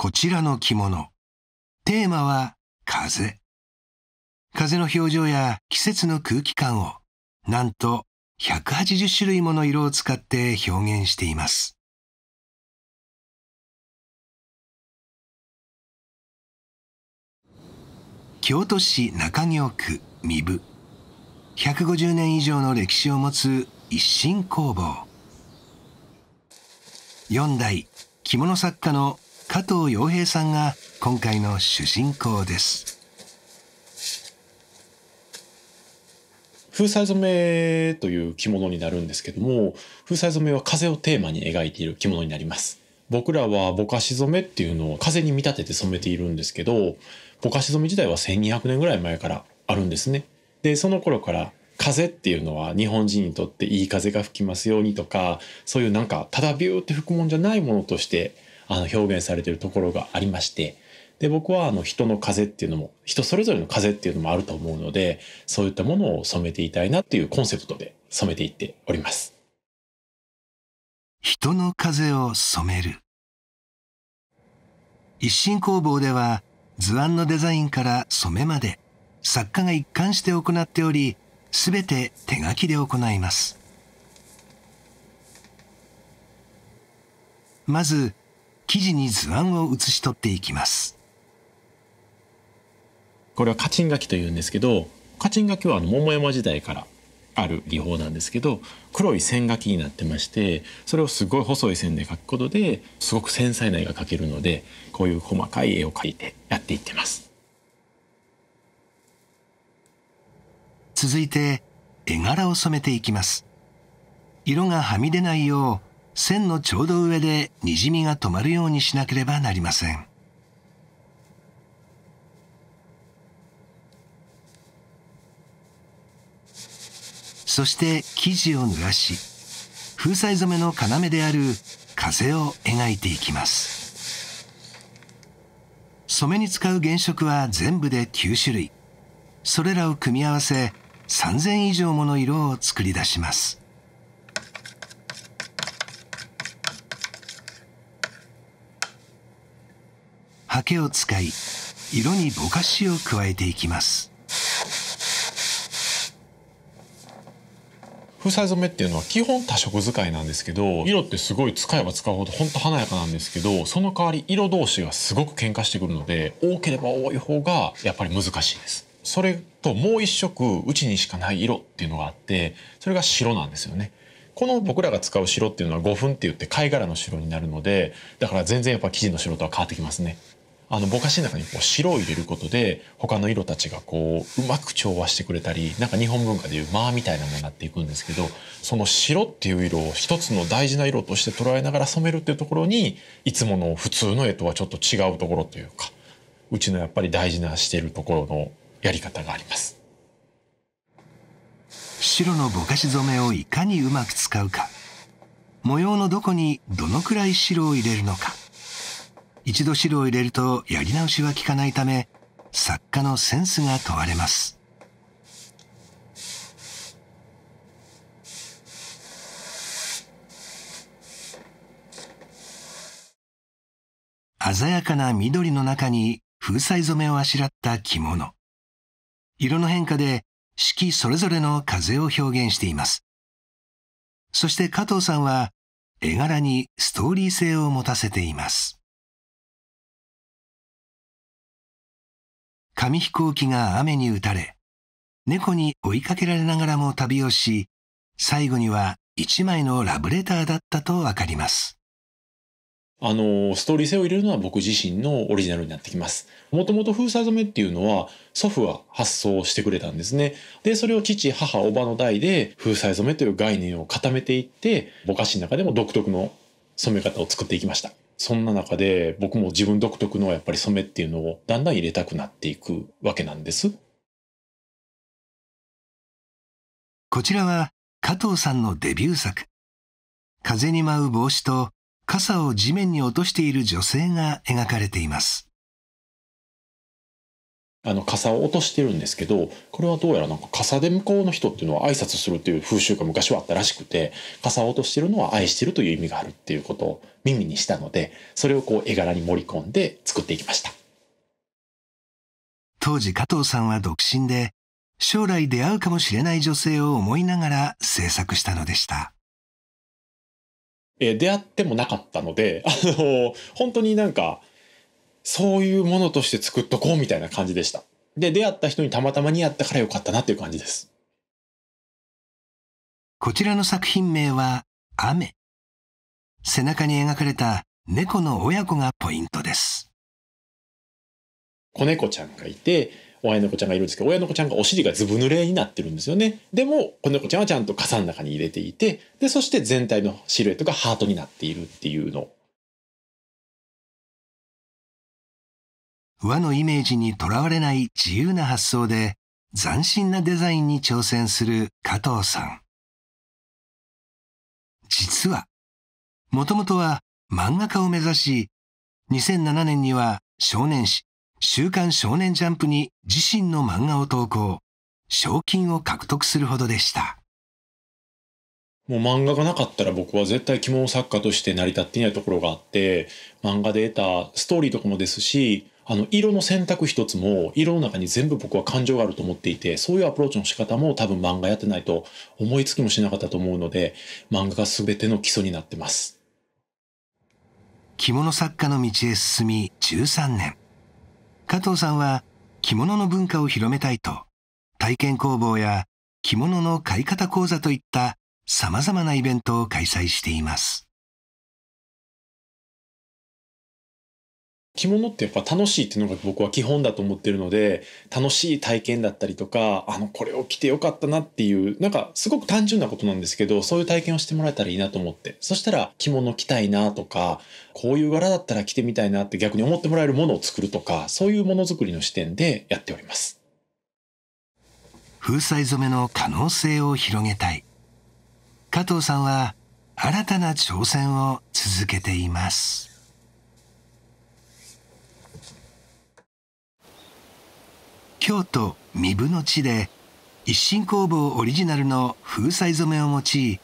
こちらの着物。テーマは風。風の表情や季節の空気感を、なんと180種類もの色を使って表現しています。京都市中京区三部。150年以上の歴史を持つ一心工房。4代着物作家の加藤洋平さんが今回の主人公です風彩染めという着物になるんですけども風彩染めは風をテーマに描いている着物になります僕らはぼかし染めっていうのを風に見立てて染めているんですけどぼかし染め自体は1200年ぐらい前からあるんですねでその頃から風っていうのは日本人にとっていい風が吹きますようにとかそういうなんかただビューって吹くもんじゃないものとしてあの表現されてるところがありましてで僕はあの人の風っていうのも人それぞれの風っていうのもあると思うのでそういったものを染めていたいなっていうコンセプトで染めていっております。人の風を染める一心工房では図案のデザインから染めまで作家が一貫して行っており全て手書きで行いますまず生地に図案を写し取っていきますこれはカチン書きというんですけどカチン書きは桃山時代からある技法なんですけど黒い線書きになってましてそれをすごい細い線で書くことですごく繊細な絵が描けるのでこういう細かい絵を描いてやっていってます続いて絵柄を染めていきます色がはみ出ないよう線のちょうど上でにじみが止まるようにしなければなりませんそして生地を濡らし風彩染めの要である風を描いていきます染めに使う原色は全部で9種類それらを組み合わせ3000以上もの色を作り出します刷毛を使い色にぼかしを加えていきます風彩染めっていうのは基本多色使いなんですけど色ってすごい使えば使うほど本当華やかなんですけどその代わり色同士がすごく喧嘩してくるので多ければ多い方がやっぱり難しいです。それともう一色うちにしかない色っていうのがあってそれが白なんですよね。この僕らが使う白っていうのは五分って言って貝殻の白になるのでだから全然やっぱ生地の白とは変わってきますね。あのぼかしの中にこう白を入れることで他の色たちがこううまく調和してくれたりなんか日本文化でいう間みたいなものになっていくんですけどその白っていう色を一つの大事な色として捉えながら染めるっていうところにいつもの普通の絵とはちょっと違うところというかうちのやっぱり大事なしているところのやり方があります。白のぼかし染めをいかにうまく使うか模様のどこにどのくらい白を入れるのか一度汁を入れるとやり直しは効かないため作家のセンスが問われます鮮やかな緑の中に風彩染めをあしらった着物色の変化で四季それぞれの風を表現していますそして加藤さんは絵柄にストーリー性を持たせています紙飛行機が雨に打たれ、猫に追いかけられながらも旅をし、最後には一枚のラブレターだったとわかります。あの、ストーリー性を入れるのは僕自身のオリジナルになってきます。もともと封鎖染めっていうのは祖父は発想してくれたんですね。で、それを父、母、おばの代で封鎖染めという概念を固めていって、ぼかしの中でも独特の染め方を作っていきました。そんな中で僕も自分独特のやっぱり染めっていうのをだんだん入れたくなっていくわけなんです。こちらは加藤さんのデビュー作。風に舞う帽子と傘を地面に落としている女性が描かれています。あの傘を落としてるんですけどこれはどうやらなんか傘で向こうの人っていうのは挨拶するという風習が昔はあったらしくて傘を落としてるのは愛してるという意味があるっていうことを耳にしたのでそれをこう絵柄に盛り込んで作っていきました当時加藤さんは独身で将来出会うかもしれない女性を思いながら制作したのでした。え出会ってもなかったので、あの本当になんかそういうものとして作っとこうみたいな感じでした。で、出会った人にたまたまにやったからよかったなっていう感じです。こちらの作品名は、雨。背中に描かれた猫の親子がポイントです。子猫ちゃんがいて、親猫ちゃんがいるんですけど、親猫ちゃんがお尻がずぶ濡れになってるんですよね。でも、子猫ちゃんはちゃんと傘の中に入れていて、で、そして全体のシルエットがハートになっているっていうの和のイメージにとらわれない自由な発想で斬新なデザインに挑戦する加藤さん。実は、もともとは漫画家を目指し、2007年には少年誌、週刊少年ジャンプに自身の漫画を投稿、賞金を獲得するほどでした。もう漫画がなかったら僕は絶対着物作家として成り立っていないところがあって、漫画で得たストーリーとかもですし、あの色の選択一つも色の中に全部僕は感情があると思っていてそういうアプローチの仕方も多分漫画やってないと思いつきもしなかったと思うので漫画が全ての基礎になってます着物作家の道へ進み13年加藤さんは着物の文化を広めたいと体験工房や着物の買い方講座といったさまざまなイベントを開催しています着物ってやっぱ楽しいっていうのが僕は基本だと思ってるので楽しい体験だったりとかあのこれを着てよかったなっていうなんかすごく単純なことなんですけどそういう体験をしてもらえたらいいなと思ってそしたら着物着たいなとかこういう柄だったら着てみたいなって逆に思ってもらえるものを作るとかそういうものづくりの視点でやっております風彩染めの可能性を広げたい加藤さんは新たな挑戦を続けています京都壬生の地で一心工房オリジナルの風彩染めを用い新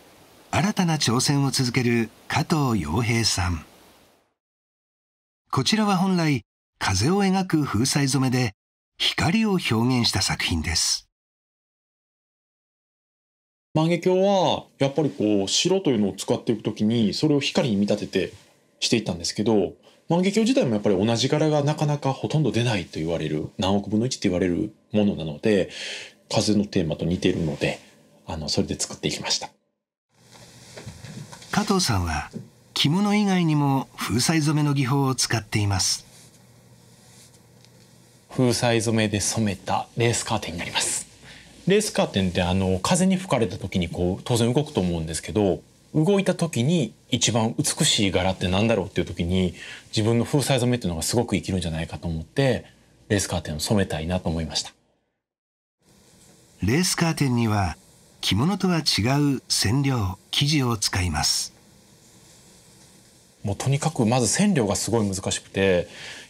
たな挑戦を続ける加藤洋平さんこちらは本来風を描く風彩染めで光を表現した作品です万華鏡はやっぱりこう白というのを使っていくときにそれを光に見立ててしていったんですけど万華鏡自体もやっぱり同じ柄がなかなかほとんど出ないと言われる何億分の1って言われるものなので風のテーマと似ているのであのそれで作っていきました加藤さんは着物以外にも風彩染めの技法を使っています風彩染めで染めたレースカーテンになりますレースカーテンってあの風に吹かれた時にこう当然動くと思うんですけど動いた時に一番美しい柄って何だろうっていう時に自分の風彩染めっていうのがすごく生きるんじゃないかと思ってレースカーテンを染めたいなと思いましたレースカーテンには着物とは違う染料生地を使いますもうとにかくまず染料がすごい難しくて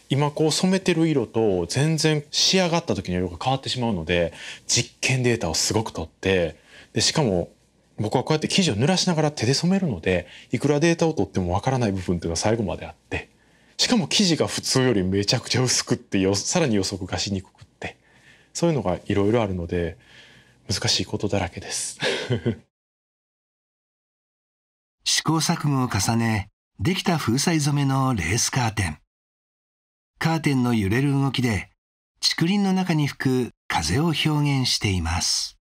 今こう染めてる色と全然仕上がった時の色が変わってしまうので実験データをすごく取ってでしかも僕はこうやって生地を濡らしながら手で染めるのでいくらデータを取ってもわからない部分っていうのは最後まであってしかも生地が普通よりめちゃくちゃ薄くってよさらに予測がしにくくってそういうのがいろいろあるので難しいことだらけです 試行錯誤を重ねできた風彩染めのレースカーテンカーテンの揺れる動きで竹林の中に吹く風を表現しています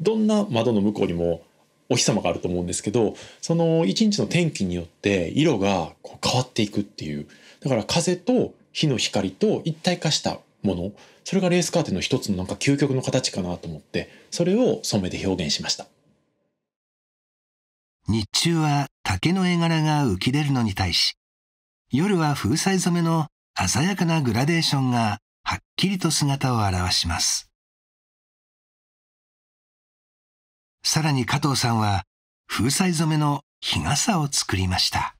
どんな窓の向こうにもお日様があると思うんですけどその一日の天気によって色がこう変わっていくっていうだから風と火の光と一体化したものそれがレースカーテンの一つのなんか究極の形かなと思ってそれを染めで表現しました日中は竹の絵柄が浮き出るのに対し夜は風彩染めの鮮やかなグラデーションがはっきりと姿を現します。さらに加藤さんは風彩染めの日傘を作りました。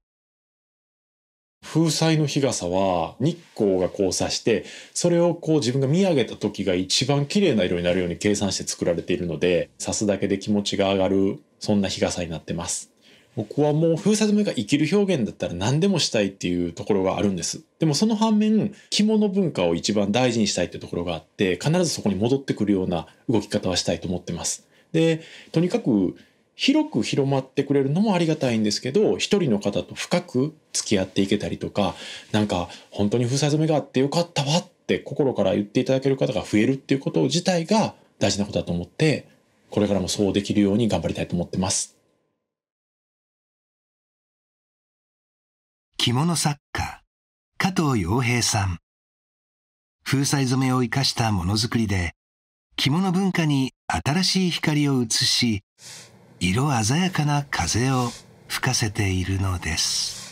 風彩の日傘は日光が交差してそれをこう自分が見上げた時が一番綺麗な色になるように計算して作られているので刺すだけで気持ちが上がるそんな日傘になってます僕はもう風彩染めが生きる表現だったら何でもしたいっていうところがあるんですでもその反面着物文化を一番大事にしたいってところがあって必ずそこに戻ってくるような動き方はしたいと思ってますでとにかく広く広まってくれるのもありがたいんですけど一人の方と深く付き合っていけたりとかなんか本当に封鎖染めがあってよかったわって心から言っていただける方が増えるっていうこと自体が大事なことだと思ってこれからもそうできるように頑張りたいと思ってます着物作家加藤洋平さん風彩染めを生かしたものづくりで着物文化に新しい光を移し色鮮やかな風を吹かせているのです。